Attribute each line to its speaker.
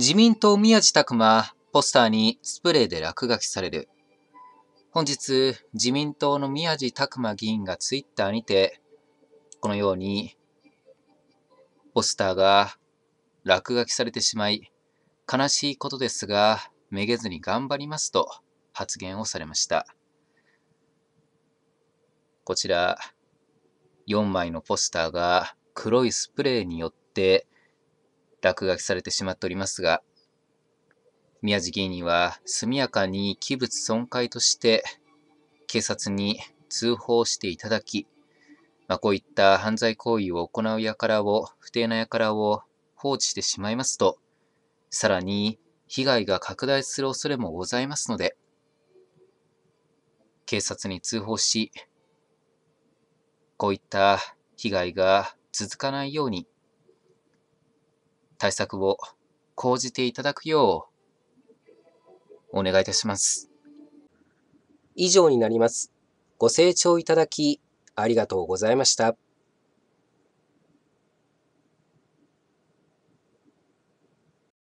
Speaker 1: 自民党宮地拓馬、ポスターにスプレーで落書きされる。本日、自民党の宮地拓馬議員がツイッターにて、このように、ポスターが落書きされてしまい、悲しいことですが、めげずに頑張りますと発言をされました。こちら、4枚のポスターが黒いスプレーによって落書きされてしまっておりますが、宮地議員には速やかに器物損壊として警察に通報していただき、まあ、こういった犯罪行為を行う輩を、不定な輩を放置してしまいますと、さらに被害が拡大する恐れもございますので、警察に通報し、こういった被害が続かないように対策を
Speaker 2: 講じていただくよう、お願いいたします。以上になります。ご清聴いただき、ありがとうございました。